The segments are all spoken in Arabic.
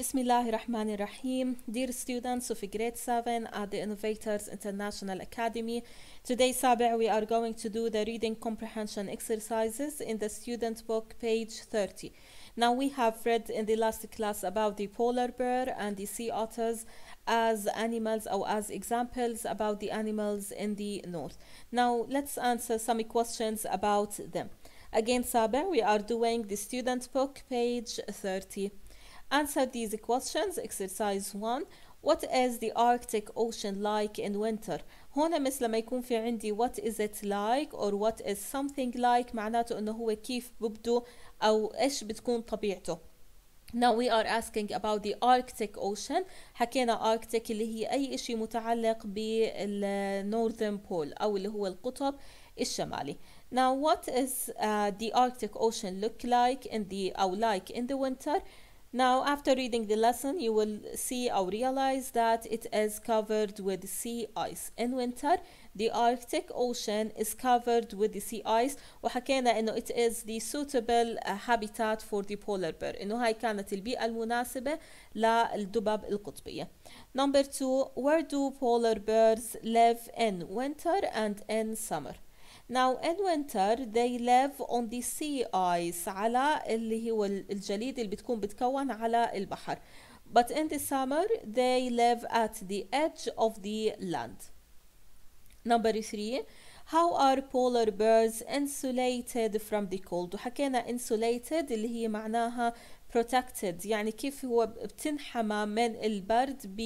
Bismillahirrahmanirrahim. Dear students of grade 7 at the Innovators International Academy, today Sabah, we are going to do the reading comprehension exercises in the student book page 30. Now we have read in the last class about the polar bear and the sea otters as animals or as examples about the animals in the north. Now let's answer some questions about them. Again Sabah, we are doing the student book page 30. Answer these questions. Exercise 1. What is the Arctic Ocean like in winter? هنا مثل ما يكون في عندي what is it like or what is something like معناته انه هو كيف ببدو او ايش بتكون طبيعته. Now we are asking about the Arctic Ocean حكينا Arctic اللي هي أي شيء متعلق بالنورثرن Pole أو اللي هو القطب الشمالي Now what is uh, the Arctic Ocean look like in the أو like in the winter now, after reading the lesson, you will see or realize that it is covered with sea ice. In winter, the Arctic Ocean is covered with the sea ice وحكينا انه it is the suitable uh, habitat for the polar bear انه هاي كانت البيئة المناسبة للدباب القطبية. Number two, where do polar bears live in winter and in summer? Now in winter they live on the sea ice على اللي هو الجليد اللي بتكون بتكون على البحر but in the summer they live at the edge of the land number three how are polar bears insulated from the cold وحكينا insulated اللي هي معناها بروتكتد يعني كيف هو بتنحمى من البرد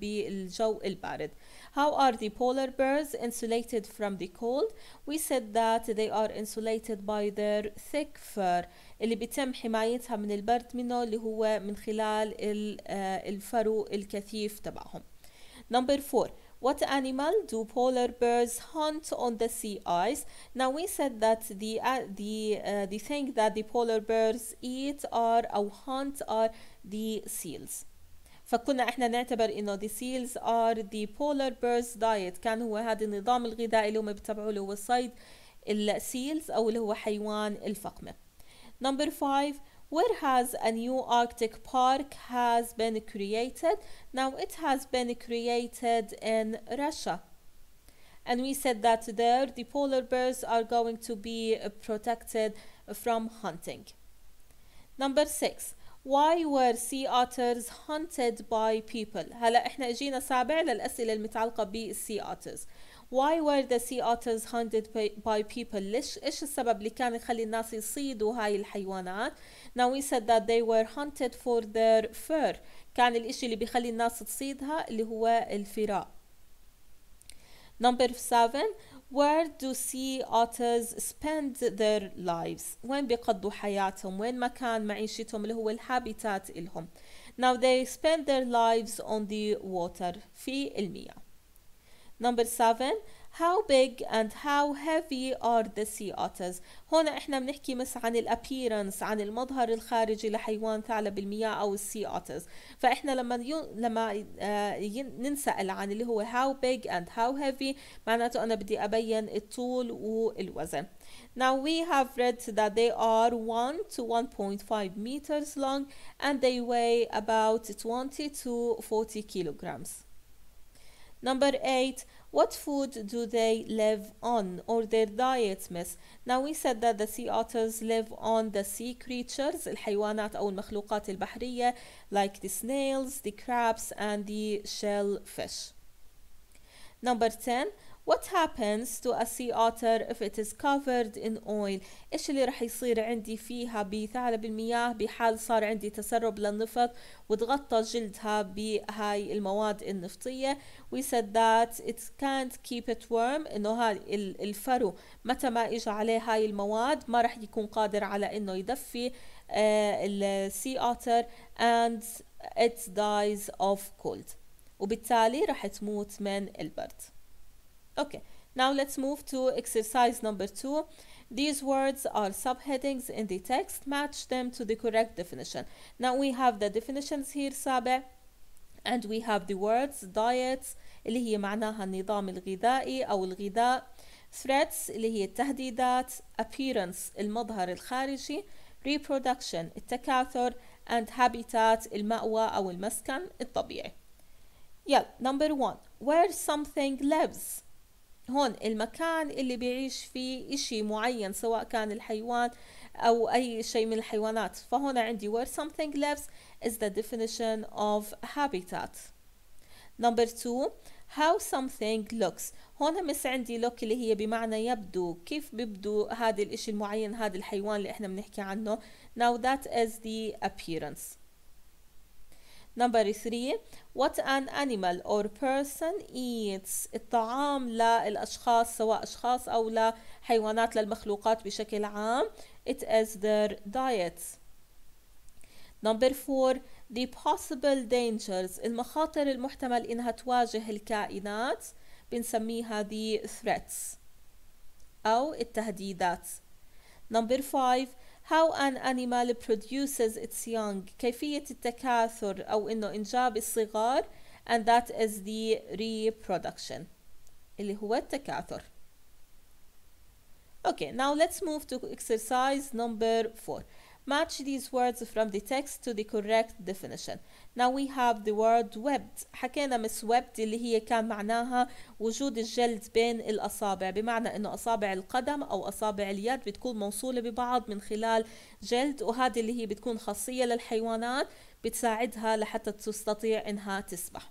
بالجو البارد How are the polar bears insulated from the cold? We said that they are insulated by their thick fur اللي بيتم حمايتها من البرد منه اللي هو من خلال آه، الفرو الكثيف تبعهم Number four What animal do polar bears hunt on the sea ice? Now we said that the uh, the uh, the thing that the polar bears eat are or hunt are the seals. فكنا احنا نعتبر انه the seals are the polar bears diet كان هو هذا النظام الغذائي اللي هم بتبعوه اللي هو صيد السيلز او اللي هو حيوان الفقمه. Number five whereas a new Arctic park has been created. Now it has been created in Russia. And we said that there the polar bears are going to be protected from hunting. Number six, why were sea otters hunted by people هلا احنا اجينا سابع للاسئله المتعلقه بالسي otters why were the sea otters hunted by people ليش ايش السبب اللي كان يخلي الناس يصيدوا هاي الحيوانات now we said that they were hunted for their fur كان الاشي اللي بيخلي الناس تصيدها اللي هو الفراء number 7 Where do sea otters spend their lives? وين بيقضوا حياتهم؟ وين مكان معيشتهم اللي هو الهابيتات إلهم؟ Now they spend their lives on the water في المياه. number seven how big and how heavy are the sea otters هنا احنا بنحكي مس عن الابييرنس عن المظهر الخارجي لحيوان ثعلب المياه او sea otters فاحنا لما يو... لما آه ننسأل عن اللي هو how big and how heavy معناته انا بدي ابين الطول والوزن Now we have read that they are one to one point five meters long and they weigh about twenty to forty kilograms. Number eight, what food do they live on or their diet miss now we said that the sea otters live on the sea creatures الحيوانات أو المخلوقات البحرية like the snails the crabs and the shellfish number 10 What happens to a sea otter if it is covered in oil إيش اللي رح يصير عندي فيها بثعلب المياه بحال صار عندي تسرب للنفط وتغطى جلدها بهاي المواد النفطية we said that it can't keep it warm إنه هاي الفرو متى ما إجى عليه هاي المواد ما رح يكون قادر على إنه يدفي آه، السي otter and it dies of cold وبالتالي رح تموت من البرد Okay, now let's move to exercise number two. These words are subheadings in the text. Match them to the correct definition. Now we have the definitions here سابع and we have the words diets اللي هي معناها النظام الغذائي أو الغذاء threats اللي هي التهديدات appearance المظهر الخارجي reproduction التكاثر and habitat المأوى أو المسكن الطبيعي. yeah, number one where something lives هون المكان اللي بيعيش فيه إشي معين سواء كان الحيوان أو أي شيء من الحيوانات فهون عندي where something lives is the definition of habitat number two how something looks هون مس عندي look اللي هي بمعنى يبدو كيف بيبدو هذا الإشي المعين هذا الحيوان اللي إحنا بنحكي عنه now that is the appearance نمبر 3 What an animal or person eats الطعام للأشخاص سواء أشخاص أو لحيوانات للمخلوقات بشكل عام It is their diet Number 4 The possible dangers المخاطر المحتمل إنها تواجه الكائنات بنسميها the threats أو التهديدات Number 5 how an animal produces its young كيفية التكاثر أو إنه إنجاب الصغار and that is the reproduction اللي هو التكاثر Okay, now let's move to exercise number 4 Match these words from the text to the correct definition. Now we have the word webbed. حكينا مس webbed اللي هي كان معناها وجود الجلد بين الأصابع بمعنى أنه أصابع القدم أو أصابع اليد بتكون موصولة ببعض من خلال جلد وهذه اللي هي بتكون خاصية للحيوانات بتساعدها لحتى تستطيع أنها تسبح.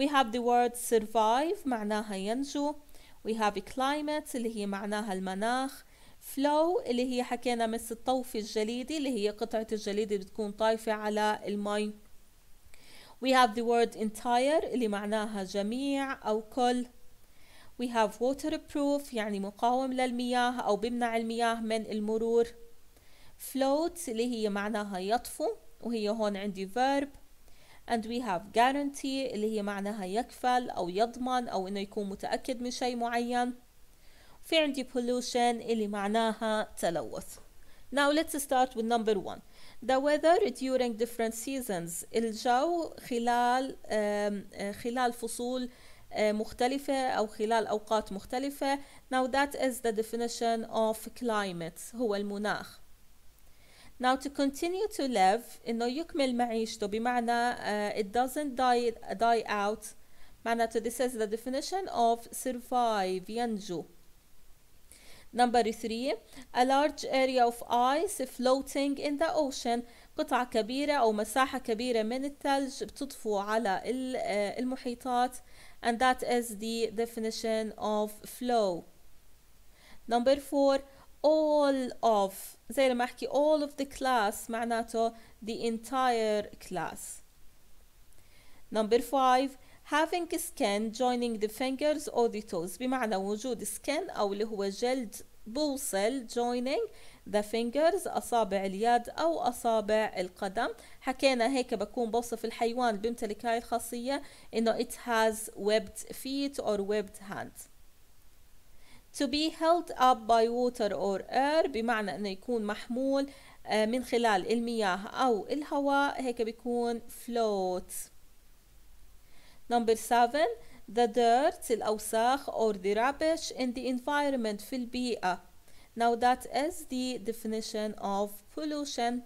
We have the word survive معناها ينجو. We have climate اللي هي معناها المناخ. فلو اللي هي حكينا مس الطوف الجليدي اللي هي قطعة الجليد اللي بتكون طايفة على المي We have the word entire اللي معناها جميع أو كل We have waterproof يعني مقاوم للمياه أو بمنع المياه من المرور Float اللي هي معناها يطفو وهي هون عندي verb and we have guarantee اللي هي معناها يكفل أو يضمن أو إنه يكون متأكد من شيء معين في عندي pollution اللي معناها تلوث Now let's start with number one The weather during different seasons الجو خلال خلال فصول مختلفة أو خلال أوقات مختلفة Now that is the definition of climate هو المناخ Now to continue to live إنه يكمل معيشته بمعنى uh, it doesn't die, die out معناته this is the definition of survive ينجو Number three, a large area of ice floating in the ocean قطعة كبيرة أو مساحة كبيرة من الثلج بتطفو على المحيطات and that is the definition of flow. Number four, all of زي لما أحكي all of the class معناته the entire class. Number five, having skin joining the fingers or the toes بمعنى وجود skin أو اللي هو جلد بوصل joining the fingers أصابع اليد أو أصابع القدم حكينا هيك بكون بوصف الحيوان بيمتلك هاي الخاصية إنه it has webbed feet or webbed hands to be held up by water or air بمعنى إنه يكون محمول آه، من خلال المياه أو الهواء هيك بيكون float Number seven, the dirt, الأوساخ or the rubbish in the environment في البيئة. Now that is the definition of pollution.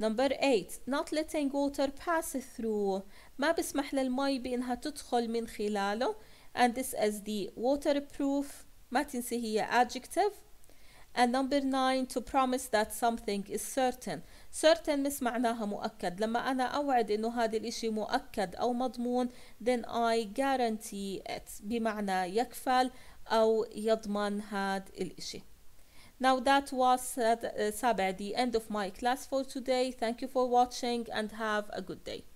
Number 8 not letting water pass through ما بسمح للمي بأنها تدخل من خلاله and this is the waterproof ما تنسي هي adjective and number 9 to promise that something is certain certain miss معناها مؤكد لما أنا أوعد إنه هذا الإشي مؤكد أو مضمون then I guarantee it بمعنى يكفل أو يضمن هذا الإشي Now that was uh, the end of my class for today. Thank you for watching and have a good day.